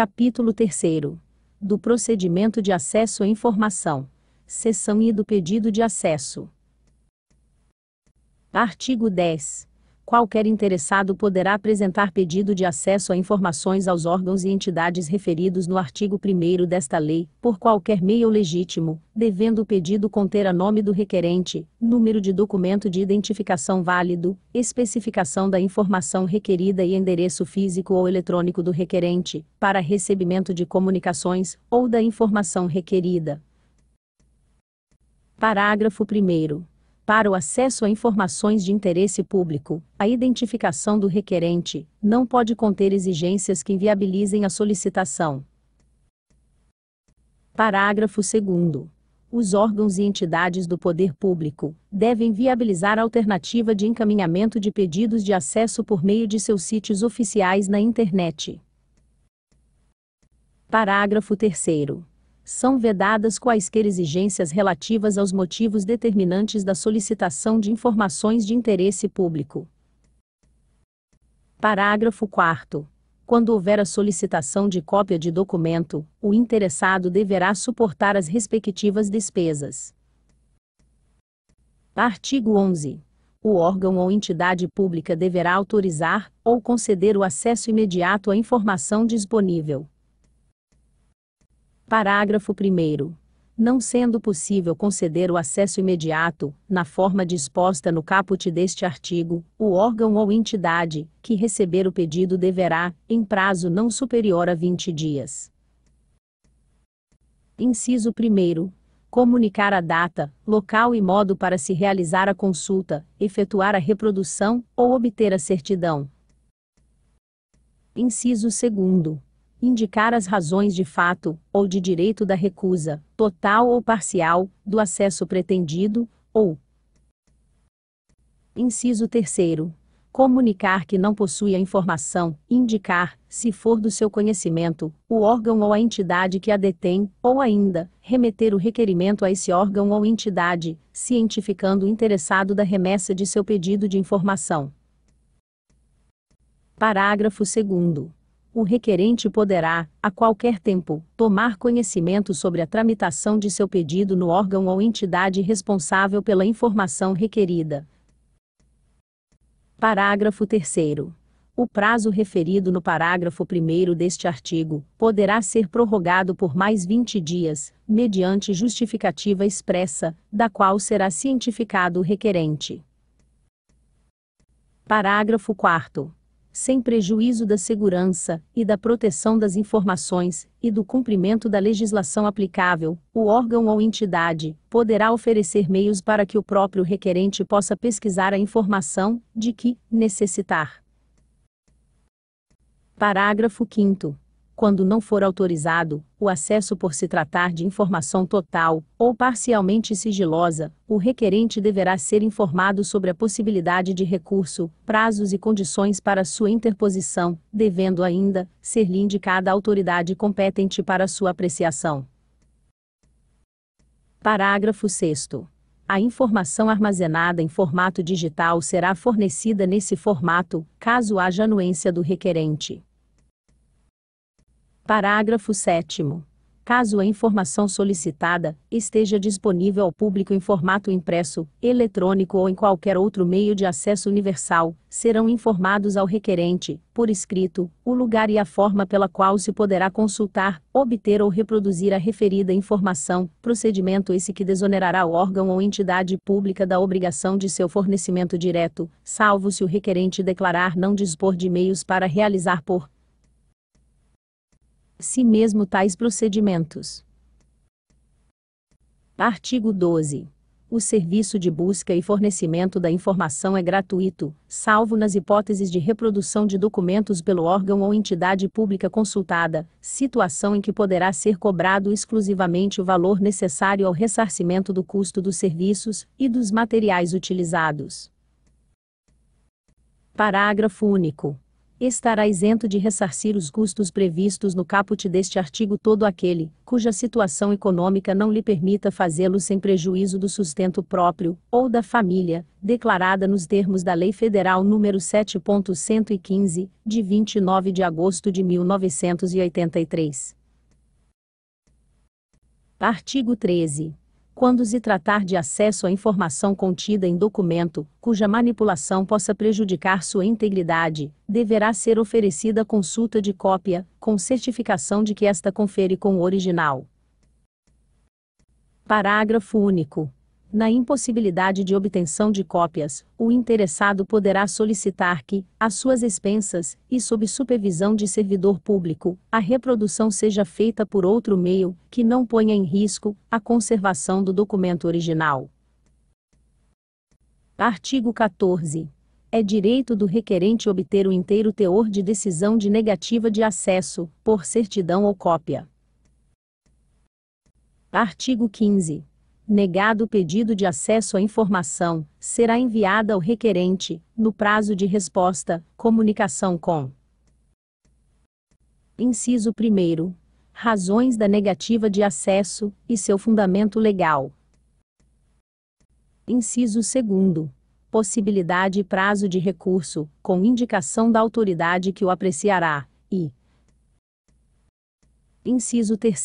Capítulo 3 Do procedimento de acesso à informação. Seção e do pedido de acesso. Artigo 10 qualquer interessado poderá apresentar pedido de acesso a informações aos órgãos e entidades referidos no artigo 1 desta lei, por qualquer meio legítimo, devendo o pedido conter a nome do requerente, número de documento de identificação válido, especificação da informação requerida e endereço físico ou eletrônico do requerente, para recebimento de comunicações ou da informação requerida. Parágrafo 1 para o acesso a informações de interesse público, a identificação do requerente não pode conter exigências que inviabilizem a solicitação. Parágrafo 2. Os órgãos e entidades do poder público devem viabilizar a alternativa de encaminhamento de pedidos de acesso por meio de seus sítios oficiais na internet. Parágrafo 3 são vedadas quaisquer exigências relativas aos motivos determinantes da solicitação de informações de interesse público. Parágrafo 4. Quando houver a solicitação de cópia de documento, o interessado deverá suportar as respectivas despesas. Artigo 11. O órgão ou entidade pública deverá autorizar ou conceder o acesso imediato à informação disponível. Parágrafo 1. Não sendo possível conceder o acesso imediato, na forma disposta no caput deste artigo, o órgão ou entidade que receber o pedido deverá, em prazo não superior a 20 dias. Inciso 1 comunicar a data, local e modo para se realizar a consulta, efetuar a reprodução ou obter a certidão. Inciso 2 indicar as razões de fato, ou de direito da recusa, total ou parcial, do acesso pretendido, ou. Inciso 3. Comunicar que não possui a informação, indicar, se for do seu conhecimento, o órgão ou a entidade que a detém, ou ainda, remeter o requerimento a esse órgão ou entidade, cientificando o interessado da remessa de seu pedido de informação. Parágrafo 2 o requerente poderá, a qualquer tempo, tomar conhecimento sobre a tramitação de seu pedido no órgão ou entidade responsável pela informação requerida. Parágrafo 3. O prazo referido no parágrafo 1 deste artigo poderá ser prorrogado por mais 20 dias, mediante justificativa expressa, da qual será cientificado o requerente. Parágrafo 4 sem prejuízo da segurança e da proteção das informações e do cumprimento da legislação aplicável, o órgão ou entidade poderá oferecer meios para que o próprio requerente possa pesquisar a informação de que necessitar. Parágrafo 5 quando não for autorizado, o acesso por se tratar de informação total ou parcialmente sigilosa, o requerente deverá ser informado sobre a possibilidade de recurso, prazos e condições para sua interposição, devendo ainda ser-lhe indicada a autoridade competente para sua apreciação. Parágrafo 6 a informação armazenada em formato digital será fornecida nesse formato, caso haja anuência do requerente. Parágrafo 7. Caso a informação solicitada esteja disponível ao público em formato impresso, eletrônico ou em qualquer outro meio de acesso universal, serão informados ao requerente, por escrito, o lugar e a forma pela qual se poderá consultar, obter ou reproduzir a referida informação, procedimento esse que desonerará o órgão ou entidade pública da obrigação de seu fornecimento direto, salvo se o requerente declarar não dispor de meios para realizar por si mesmo tais procedimentos. Artigo 12. O serviço de busca e fornecimento da informação é gratuito, salvo nas hipóteses de reprodução de documentos pelo órgão ou entidade pública consultada, situação em que poderá ser cobrado exclusivamente o valor necessário ao ressarcimento do custo dos serviços e dos materiais utilizados. Parágrafo único estará isento de ressarcir os custos previstos no caput deste artigo todo aquele, cuja situação econômica não lhe permita fazê-lo sem prejuízo do sustento próprio, ou da família, declarada nos termos da Lei Federal nº 7.115, de 29 de agosto de 1983. Artigo 13 quando se tratar de acesso à informação contida em documento, cuja manipulação possa prejudicar sua integridade, deverá ser oferecida consulta de cópia, com certificação de que esta confere com o original. Parágrafo único. Na impossibilidade de obtenção de cópias, o interessado poderá solicitar que, às suas expensas, e sob supervisão de servidor público, a reprodução seja feita por outro meio, que não ponha em risco a conservação do documento original. Artigo 14. É direito do requerente obter o inteiro teor de decisão de negativa de acesso, por certidão ou cópia. Artigo 15 negado o pedido de acesso à informação, será enviada ao requerente, no prazo de resposta, comunicação com. Inciso 1. Razões da negativa de acesso e seu fundamento legal. Inciso 2. Possibilidade e prazo de recurso, com indicação da autoridade que o apreciará, e. Inciso 3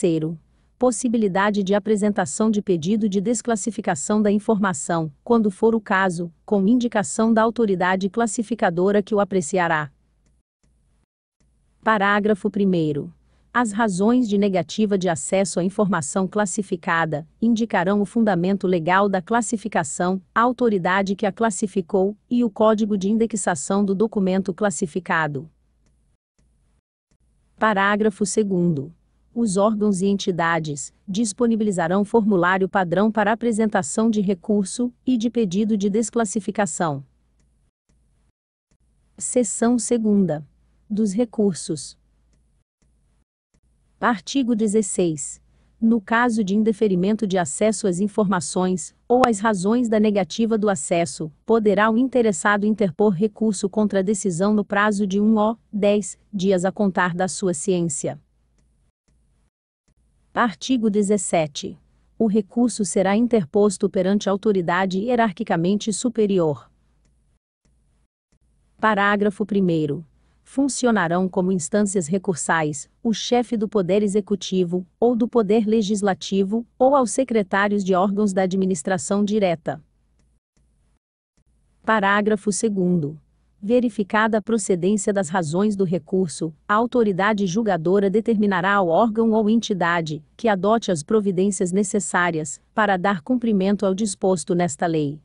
possibilidade de apresentação de pedido de desclassificação da informação, quando for o caso, com indicação da autoridade classificadora que o apreciará. Parágrafo 1. As razões de negativa de acesso à informação classificada indicarão o fundamento legal da classificação, a autoridade que a classificou e o código de indexação do documento classificado. Parágrafo 2 os órgãos e entidades disponibilizarão formulário padrão para apresentação de recurso e de pedido de desclassificação. Seção 2. Dos recursos. Artigo 16. No caso de indeferimento de acesso às informações ou às razões da negativa do acesso, poderá o interessado interpor recurso contra a decisão no prazo de 1 ou 10 dias a contar da sua ciência. Artigo 17. O recurso será interposto perante autoridade hierarquicamente superior. Parágrafo 1. Funcionarão como instâncias recursais o chefe do Poder Executivo, ou do Poder Legislativo, ou aos secretários de órgãos da administração direta. Parágrafo 2. Verificada a procedência das razões do recurso, a autoridade julgadora determinará ao órgão ou entidade que adote as providências necessárias para dar cumprimento ao disposto nesta lei.